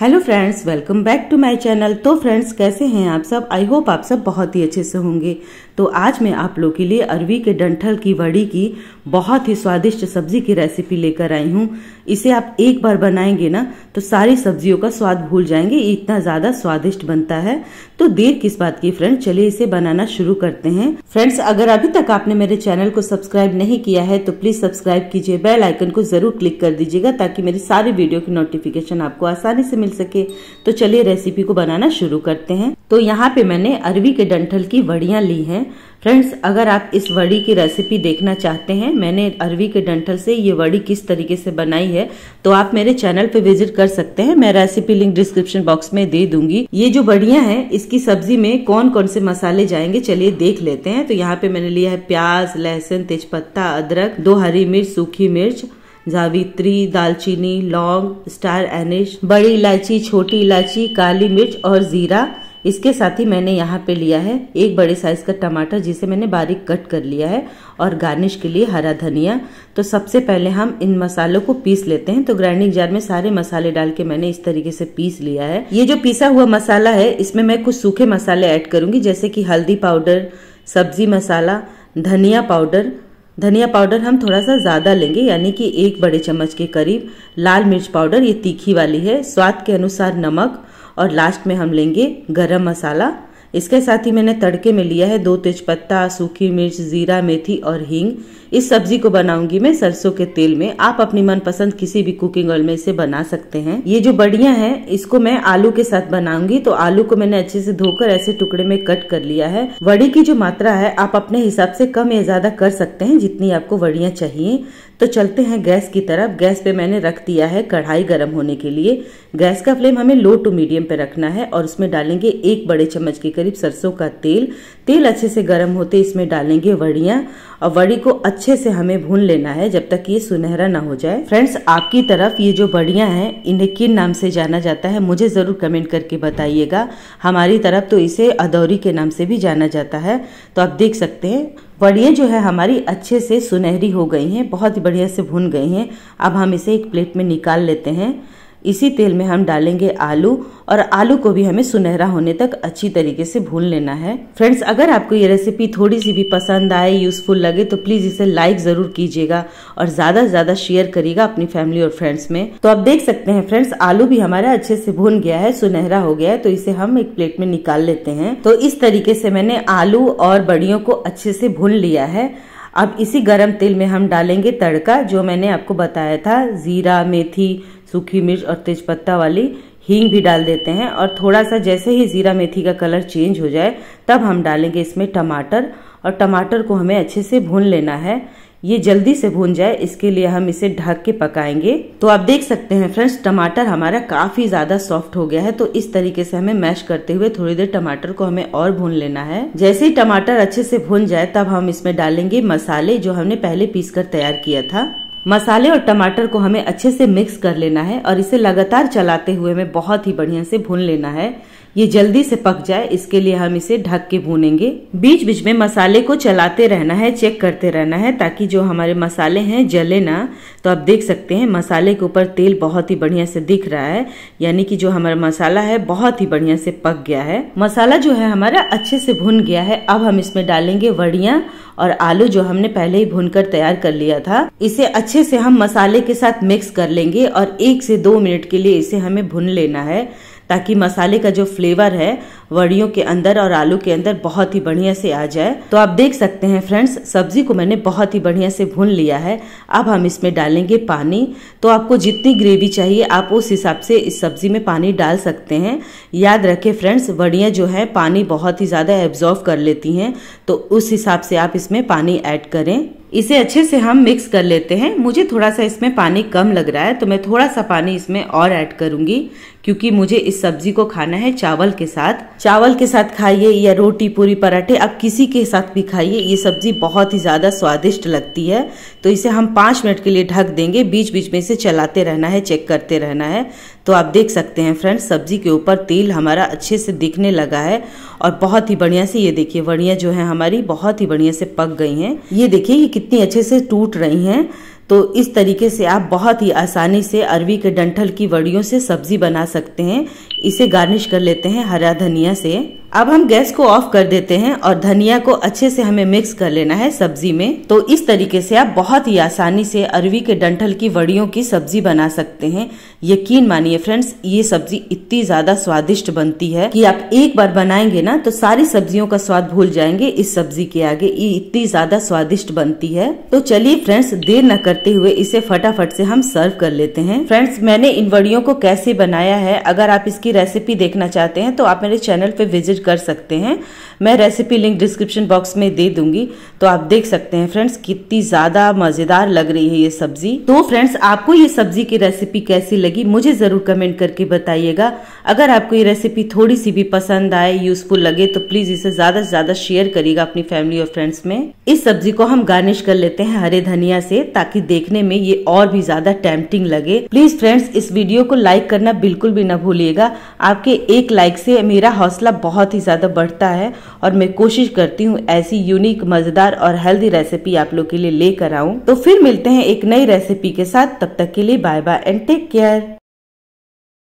hello friends welcome back to my channel तो friends कैसे हैं आप सब आई होप आप सब बहुत ही अच्छे से होंगे तो आज मैं आप लोग के लिए अरवी के डंठल की वड़ी की बहुत ही स्वादिष्ट सब्जी की रेसिपी लेकर आई हूँ इसे आप एक बार बनाएंगे ना तो सारी सब्जियों का स्वाद भूल जाएंगे इतना ज्यादा स्वादिष्ट बनता है तो देर किस बात की फ्रेंड्स चलिए इसे बनाना शुरू करते हैं फ्रेंड्स अगर अभी तक आपने मेरे चैनल को सब्सक्राइब नहीं किया है तो प्लीज सब्सक्राइब कीजिए बेल आइकन को जरूर क्लिक कर दीजिएगा ताकि मेरी सारी वीडियो की नोटिफिकेशन आपको आसानी से मिल सके तो चलिए रेसिपी को बनाना शुरू करते हैं तो यहाँ पे मैंने अरवी के डंठल की वड़ियाँ ली हैं फ्रेंड्स अगर आप इस वड़ी की रेसिपी देखना चाहते हैं मैंने अरवी के डंठल से ये वड़ी किस तरीके से बनाई है तो आप मेरे चैनल पे विजिट कर सकते हैं मैं रेसिपी लिंक डिस्क्रिप्शन बॉक्स में दे दूंगी ये जो वड़ियाँ हैं इसकी सब्जी में कौन कौन से मसाले जाएंगे चलिए देख लेते हैं तो यहाँ पे मैंने लिया है प्याज लहसुन तेजपत्ता अदरक दो हरी मिर्च सूखी मिर्च जावित्री दालचीनी लौंग स्टार एनिश बड़ी इलायची छोटी इलायची काली मिर्च और जीरा इसके साथ ही मैंने यहाँ पे लिया है एक बड़े साइज का टमाटर जिसे मैंने बारीक कट कर लिया है और गार्निश के लिए हरा धनिया तो सबसे पहले हम इन मसालों को पीस लेते हैं तो ग्राइंडिंग जार में सारे मसाले डाल के मैंने इस तरीके से पीस लिया है ये जो पिसा हुआ मसाला है इसमें मैं कुछ सूखे मसाले ऐड करूंगी जैसे कि हल्दी पाउडर सब्जी मसाला धनिया पाउडर धनिया पाउडर हम थोड़ा सा ज़्यादा लेंगे यानी कि एक बड़े चम्मच के करीब लाल मिर्च पाउडर ये तीखी वाली है स्वाद के अनुसार नमक और लास्ट में हम लेंगे गरम मसाला इसके साथ ही मैंने तड़के में लिया है दो तेजपत्ता सूखी मिर्च जीरा मेथी और हींग इस सब्जी को बनाऊंगी मैं सरसों के तेल में आप अपनी मनपसंद किसी भी कुकिंग ऑयल में इसे बना सकते हैं ये जो बढ़िया है इसको मैं आलू के साथ बनाऊंगी तो आलू को मैंने अच्छे से धोकर ऐसे टुकड़े में कट कर लिया है वड़ी की जो मात्रा है आप अपने हिसाब से कम या ज्यादा कर सकते हैं जितनी आपको वड़ियां चाहिए तो चलते हैं गैस की तरफ गैस पे मैंने रख दिया है कढ़ाई गर्म होने के लिए गैस का फ्लेम हमें लो टू मीडियम पे रखना है और उसमें डालेंगे एक बड़े चम्मच के करीब करीब सरसों का तेल तेल अच्छे से गर्म होते इसमें डालेंगे वड़िया और वड़ी को अच्छे से हमें भून लेना है जब तक ये सुनहरा ना हो जाए फ्रेंड्स आपकी तरफ ये जो बड़िया हैं इन्हें किन नाम से जाना जाता है मुझे ज़रूर कमेंट करके बताइएगा हमारी तरफ तो इसे अदौरी के नाम से भी जाना जाता है तो आप देख सकते हैं वड़ियाँ जो है हमारी अच्छे से सुनहरी हो गई हैं बहुत ही बढ़िया से भून गई हैं अब हम इसे एक प्लेट में निकाल लेते हैं इसी तेल में हम डालेंगे आलू और आलू को भी हमें सुनहरा होने तक अच्छी तरीके से भून लेना है फ्रेंड्स अगर आपको ये रेसिपी थोड़ी सी भी पसंद आए यूजफुल लगे तो प्लीज इसे लाइक जरूर कीजिएगा और ज्यादा से ज्यादा शेयर करिएगा अपनी फैमिली और फ्रेंड्स में तो आप देख सकते हैं फ्रेंड्स आलू भी हमारा अच्छे से भून गया है सुनहरा हो गया है तो इसे हम एक प्लेट में निकाल लेते हैं तो इस तरीके से मैंने आलू और बड़ियों को अच्छे से भून लिया है अब इसी गरम तेल में हम डालेंगे तड़का जो मैंने आपको बताया था जीरा मेथी सूखी मिर्च और तेजपत्ता वाली हींग भी डाल देते हैं और थोड़ा सा जैसे ही ज़ीरा मेथी का कलर चेंज हो जाए तब हम डालेंगे इसमें टमाटर और टमाटर को हमें अच्छे से भून लेना है ये जल्दी से भून जाए इसके लिए हम इसे ढक के पकाएंगे तो आप देख सकते हैं फ्रेंड्स टमाटर हमारा काफ़ी ज़्यादा सॉफ्ट हो गया है तो इस तरीके से हमें मैश करते हुए थोड़ी देर टमाटर को हमें और भून लेना है जैसे ही टमाटर अच्छे से भून जाए तब हम इसमें डालेंगे मसाले जो हमने पहले पीस कर तैयार किया था मसाले और टमाटर को हमें अच्छे से मिक्स कर लेना है और इसे लगातार चलाते हुए हमें बहुत ही बढ़िया से भून लेना है ये जल्दी से पक जाए इसके लिए हम इसे ढक के भूनेंगे बीच बीच में मसाले को चलाते रहना है चेक करते रहना है ताकि जो हमारे मसाले हैं जले ना तो आप देख सकते हैं मसाले के ऊपर तेल बहुत ही बढ़िया से दिख रहा है यानी कि जो हमारा मसाला है बहुत ही बढ़िया से पक गया है मसाला जो है हमारा अच्छे से भुन गया है अब हम इसमें डालेंगे वड़िया और आलू जो हमने पहले ही भूनकर तैयार कर लिया था इसे अच्छे से हम मसाले के साथ मिक्स कर लेंगे और एक से दो मिनट के लिए इसे हमें भुन लेना है ताकि मसाले का जो फ्लेवर है वड़ियों के अंदर और आलू के अंदर बहुत ही बढ़िया से आ जाए तो आप देख सकते हैं फ्रेंड्स सब्जी को मैंने बहुत ही बढ़िया से भून लिया है अब हम इसमें डालेंगे पानी तो आपको जितनी ग्रेवी चाहिए आप उस हिसाब से इस सब्जी में पानी डाल सकते हैं याद रखें फ्रेंड्स वड़ियाँ जो है पानी बहुत ही ज़्यादा एब्जॉर्व कर लेती हैं तो उस हिसाब से आप इसमें पानी ऐड करें इसे अच्छे से हम मिक्स कर लेते हैं मुझे थोड़ा सा इसमें पानी कम लग रहा है तो मैं थोड़ा सा पानी इसमें और ऐड करूंगी क्योंकि मुझे इस सब्ज़ी को खाना है चावल के साथ चावल के साथ खाइए या रोटी पूरी पराठे आप किसी के साथ भी खाइए ये सब्जी बहुत ही ज़्यादा स्वादिष्ट लगती है तो इसे हम पाँच मिनट के लिए ढक देंगे बीच बीच में इसे चलाते रहना है चेक करते रहना है तो आप देख सकते हैं फ्रेंड्स सब्जी के ऊपर तेल हमारा अच्छे से दिखने लगा है और बहुत ही बढ़िया से ये देखिए वड़ियाँ जो है हमारी बहुत ही बढ़िया से पक गई हैं ये देखिए ये कितनी अच्छे से टूट रही हैं तो इस तरीके से आप बहुत ही आसानी से अरवी के डंठल की वड़ियों से सब्जी बना सकते हैं इसे गार्निश कर लेते हैं हरा धनिया से अब हम गैस को ऑफ कर देते हैं और धनिया को अच्छे से हमें मिक्स कर लेना है सब्जी में तो इस तरीके से आप बहुत ही आसानी से अरवी के डंठल की वड़ियों की सब्जी बना सकते हैं यकीन मानिए फ्रेंड्स ये सब्जी इतनी ज्यादा स्वादिष्ट बनती है कि आप एक बार बनाएंगे ना तो सारी सब्जियों का स्वाद भूल जाएंगे इस सब्जी के आगे ये इतनी ज्यादा स्वादिष्ट बनती है तो चलिए फ्रेंड्स देर न करते हुए इसे फटाफट से हम सर्व कर लेते हैं फ्रेंड्स मैंने इन वड़ियों को कैसे बनाया है अगर आप इसकी रेसिपी देखना चाहते हैं तो आप मेरे चैनल पे विजिट विजिट कर सकते हैं मैं रेसिपी लिंक डिस्क्रिप्शन बॉक्स में दे दूंगी तो आप देख सकते हैं फ्रेंड्स कितनी ज़्यादा मज़ेदार लग रही है ये सब्ज़ी तो फ्रेंड्स आपको ये सब्ज़ी की रेसिपी कैसी लगी मुझे ज़रूर कमेंट करके बताइएगा अगर आपको ये रेसिपी थोड़ी सी भी पसंद आए यूजफुल लगे तो प्लीज़ इसे ज़्यादा से ज़्यादा शेयर करिएगा अपनी फैमिली और फ्रेंड्स में इस सब्जी को हम गार्निश कर लेते हैं हरे धनिया से ताकि देखने में ये और भी ज़्यादा टेम्पटिंग लगे प्लीज़ फ्रेंड्स इस वीडियो को लाइक करना बिल्कुल भी न भूलिएगा आपके एक लाइक से मेरा हौसला बहुत बहुत ही ज़्यादा बढ़ता है और मैं कोशिश करती हूँ ऐसी यूनिक मज़ेदार और हेल्दी रेसिपी आप लोग के लिए लेकर आऊँ तो फिर मिलते हैं एक नई रेसिपी के साथ तब तक के लिए bye bye and take care